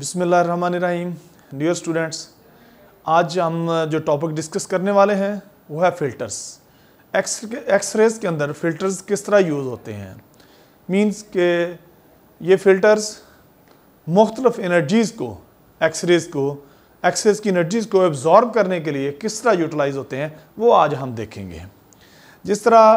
बिसमीम dear students आज हम जो टॉपिक डिस्कस करने वाले हैं वो है फ़िल्टर्स एक्स रेज के अंदर फ़िल्टर्स किस तरह यूज़ होते हैं मींस के ये फ़िल्टर्स मुख्तलफ़ एनर्जीज़ को एक्स रेज को एक्स रेज की एनर्जीज़ को एब्ज़ॉर्ब करने के लिए किस तरह यूटिलाइज होते हैं वो आज हम देखेंगे जिस तरह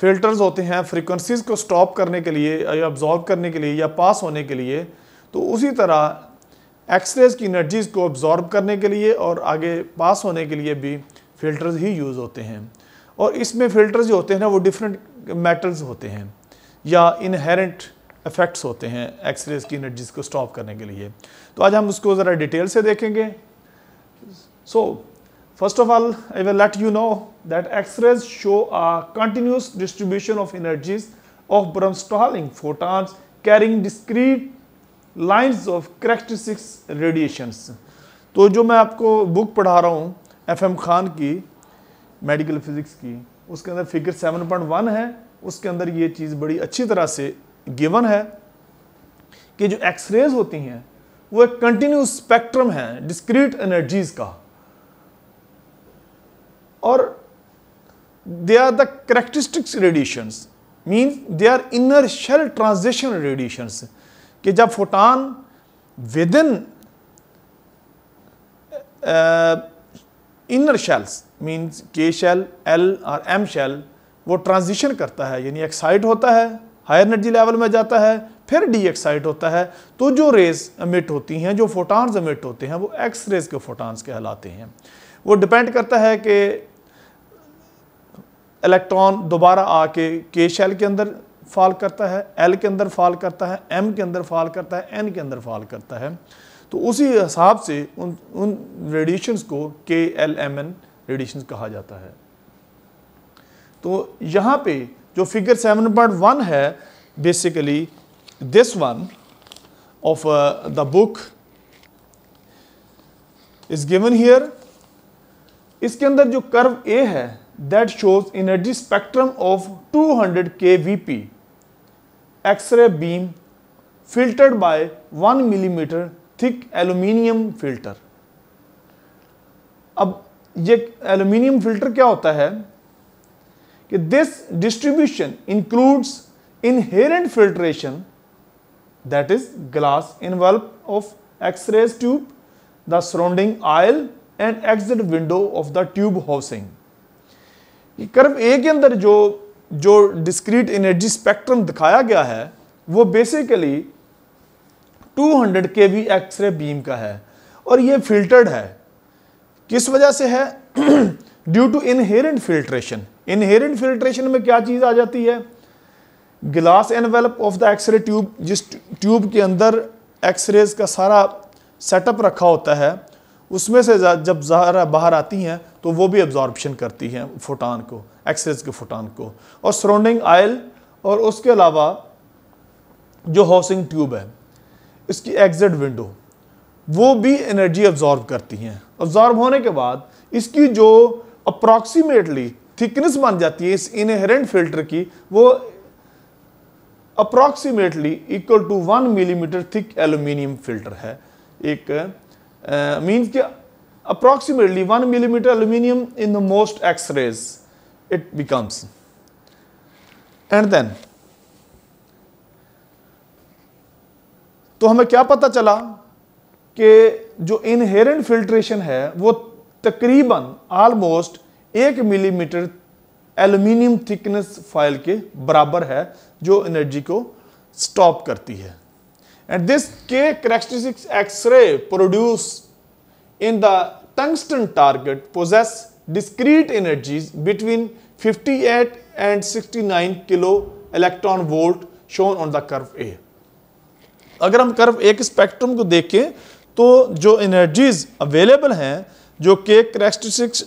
फ़िल्टर्स होते हैं फ्रीक्वेंसीज़ को स्टॉप करने के लिए या ऑब्ज़ॉर्व करने के लिए या पास होने के लिए तो उसी तरह एक्सरेज की एनर्जीज़ को ऑब्जॉर्ब करने के लिए और आगे पास होने के लिए भी फ़िल्टर्स ही यूज़ होते हैं और इसमें फ़िल्टर्स जो होते हैं ना वो डिफरेंट मेटल्स होते हैं या इनहेरेंट इफ़ेक्ट्स होते हैं एक्सरेज की एनर्जीज़ को स्टॉप करने के लिए तो आज हम उसको ज़रा डिटेल से देखेंगे so first of all I will let you know that X rays show a continuous distribution of energies of bremsstrahlung photons carrying discrete lines of characteristics radiations तो जो मैं आपको बुक पढ़ा रहा हूँ एफएम खान की मेडिकल फिज़िक्स की उसके अंदर फिगर 7.1 है उसके अंदर ये चीज़ बड़ी अच्छी तरह से गिवन है कि जो एक्सरेज होती हैं वो एक कंटिन्यूस स्पेक्ट्रम है डिस्क्रीट एनर्जीज का और they are the characteristics radiations mean they are inner shell transition radiations कि जब photon within inner shells means के शेल एल और एम शेल वो ट्रांजिशन करता है यानी एक्साइट होता है हायर एनर्जी लेवल में जाता है फिर डी एक्साइट होता है तो जो रेज अमिट होती हैं जो फोटॉन्स एमिट होते हैं वो एक्स रेज के फोटान्स कहलाते हैं वो डिपेंड करता है कि इलेक्ट्रॉन दोबारा आके के शेल के अंदर फाल करता है एल के अंदर फाल करता है एम के अंदर फाल करता है एन के अंदर फाल करता है तो उसी हिसाब से उन उन रेडिएशंस को के एल एम एन रेडिएशंस कहा जाता है तो यहाँ पे जो फिगर 7.1 है basically this one of the book is given here इसके अंदर जो कर्व ए है that shows energy spectrum of 200 P X ray beam filtered by one millimetre thick aluminium filter अब ये एल्यूमिनियम फिल्टर क्या होता है कि this distribution includes inherent filtration that is glass envelope of X ray tube the surrounding oil and exit window of the tube housing curve A के अंदर जो जो डिस्क्रीट एनर्जी स्पेक्ट्रम दिखाया गया है वो basically 200 hundred K V X ray beam का है और ये फिल्टर्ड है किस वजह से है due to inherent filtration inherent filtration में क्या चीज़ आ जाती है glass envelope of the X ray tube जिस ट्यूब के अंदर एक्सरेज का सारा सेटअप रखा होता है उसमें से जब ज़हरा बाहर आती हैं तो वो भी एब्जॉर्बशन करती हैं फोटान को एक्सेस के फोटान को और सराउंडिंग आयल और उसके अलावा जो हाउसिंग ट्यूब है इसकी एग्ज़िट विंडो वो भी एनर्जी एब्जॉर्ब करती हैं एब्जॉर्ब होने के बाद इसकी जो अप्रॉक्सीमेटली थिकनेस मान जाती है इस इनहेरेंट फिल्टर की वो approximately equal to one millimetre thick aluminium filter है एक uh, means approximately one millimetre aluminium in the most x-rays it becomes and then तो हमें क्या पता चला कि जो इनहेरेंट फिल्ट्रेशन है वो तकरीबन ऑलमोस्ट एक मिलीमीटर एल्यूमिनियम थिकनेस फाइल के बराबर है जो एनर्जी को स्टॉप करती है And this K characteristics X-ray produced in the tungsten target possess discrete energies between 58 and 69 kilo electron volt shown on the curve A. अगर हम कर्व एक स्पेक्ट्रम को देखें तो जो एनर्जीज अवेलेबल हैं जो के characteristics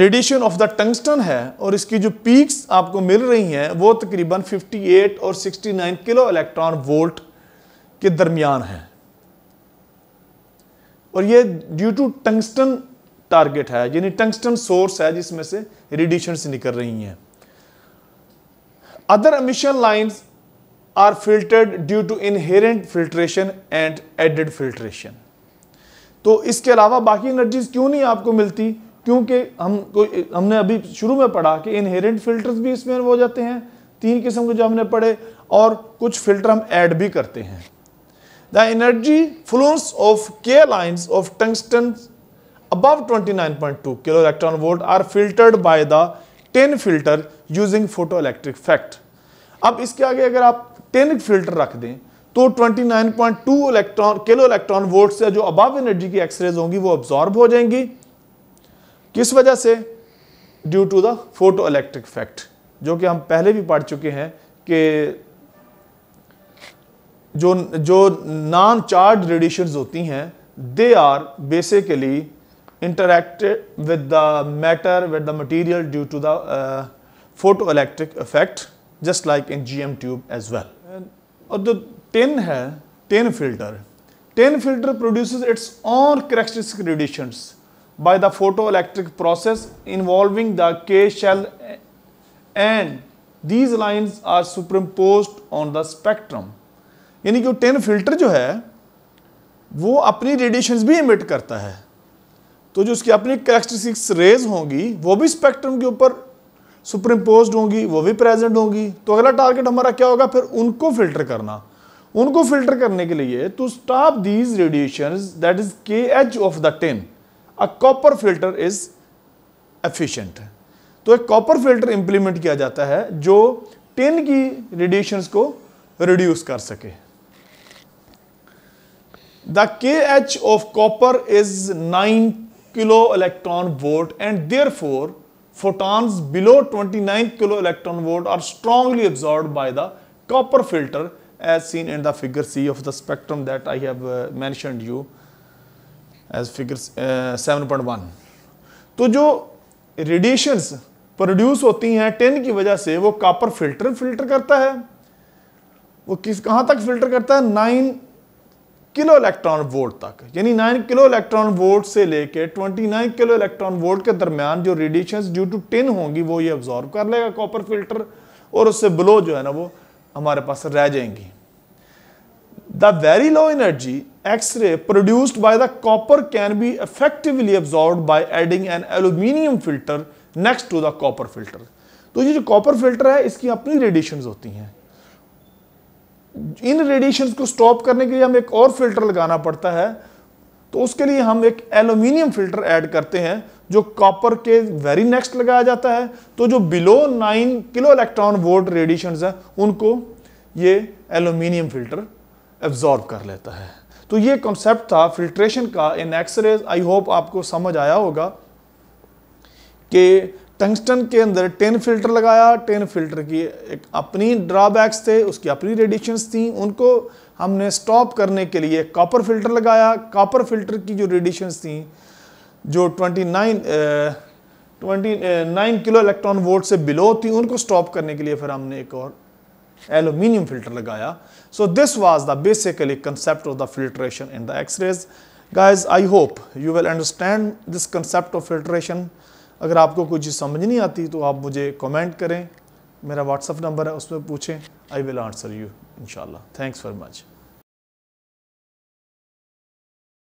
radiation of the tungsten है और इसकी जो पीक्स आपको मिल रही हैं वो तकरीबन 58 और 69 किलो इलेक्ट्रॉन वोल्ट के दरमियान है और ये ड्यू टू टंगस्टन टारगेट है यानी टंगस्टन सोर्स है जिसमें से रेडिएशन निकल रही हैं other emission lines are filtered due to inherent filtration and added filtration तो इसके अलावा बाकी एनर्जीज क्यों नहीं आपको मिलती क्योंकि हम कोई हमने अभी शुरू में पढ़ा कि इनहेरेंट फिल्टर्स भी इसमें हो जाते हैं तीन किस्म के जो हमने पढ़े और कुछ फिल्टर हम ऐड भी करते हैं the energy flows of K lines of tungsten to 29.2 electron electron are filtered filtered the tin 10 using photoelectric effect अब इसके आगे अगर आप 10 फिल्टर रख दें तो 29.2 इलेक्ट्रॉन किलो इलेक्ट्रॉन वोल्ट से जो अबाव एनर्जी की एक्सरेज होंगी वो अब्जॉर्ब हो जाएंगी किस वजह से due to the photoelectric effect जो कि हम पहले भी पढ़ चुके हैं कि जो जो नॉन चार्ज रेडिएशन होती हैं they are basically interacted with the matter with the material due to the photoelectric effect just like in G M tube as well और जो टेन है tin filter tin filter produce its own characteristic radiations by the photoelectric process involving the K shell and these lines are superimposed on the spectrum. यानी कि वो ten filter जो है वो अपनी रेडिएशन भी इमिट करता है तो जो उसकी अपनी करेक्टरिस्टिक्स रेज होंगी वो भी स्पेक्ट्रम के ऊपर सुपरइम्पोज होंगी वो भी प्रेजेंट होंगी तो अगला टारगेट हमारा क्या होगा फिर उनको फिल्टर करना उनको फिल्टर करने के लिए to stop these radiation that is K edge of the tin a copper filter is efficient तो एक कॉपर फिल्टर इंप्लीमेंट किया जाता है जो टिन की रेडिएशन को रिड्यूस कर सके the K edge of copper is nine kilo electron volt and therefore photons below twenty nine kilo electron volt are strongly absorb by the copper filter as seen in the figure C of the spectrum that I have mentioned you as figure seven point one तो जो radiations produce होती हैं ten की वजह से वो copper filter filter करता है वो किस कहाँ तक फिल्टर करता है नाइन किलो इलेक्ट्रॉन वोल्ट तक यानी नाइन किलो इलेक्ट्रॉन वोल्ट से लेके twenty nine kilo electron volt के दरमियान जो रेडिएशंस ड्यू टू टेन होंगी वो ये ऑब्जॉर्व कर लेगा कॉपर फिल्टर और उससे ब्लो जो है ना वो हमारे पास रह जाएंगी the very low energy X ray produced produced the copper can be effectively absorb absorbed adding an an filter next to the copper filter तो ये जो कॉपर फिल्टर है इसकी अपनी रेडिएशन होती हैं इन रेडिएशन को स्टॉप करने के लिए हमें एक और फिल्टर लगाना पड़ता है तो उसके लिए हम एक एलुमिनियम फिल्टर ऐड करते हैं जो कॉपर के वेरी नेक्स्ट लगाया जाता है तो जो below nine kilo electron volt radiation है उनको ये एल्यूमिनियम फिल्टर एब्जॉर्ब कर लेता है तो ये कॉन्सेप्ट था फिल्ट्रेशन का इन एक्सरे आई होप आपको समझ आया होगा कि टंगस्टन के अंदर टेन फिल्टर लगाया टेन फिल्टर की एक अपनी ड्रॉबैक्स थे उसकी अपनी रेडिएशंस थी उनको हमने स्टॉप करने के लिए कॉपर फिल्टर लगाया कॉपर फिल्टर की जो रेडिएशंस थी जो 29 29 किलो इलेक्ट्रॉन वोल्ट से बिलो थी उनको स्टॉप करने के लिए फिर हमने एक और एल्यूमिनियम फिल्टर लगाया so this was the basically concept of the filtration in the X rays guys I hope you will understand this concept of filtration अगर आपको कुछ समझ नहीं आती तो आप मुझे कॉमेंट करें मेरा व्हाट्सअप नंबर है उस पर पूछें आई विल आंसर यू इनशाला थैंक्स वेरी मच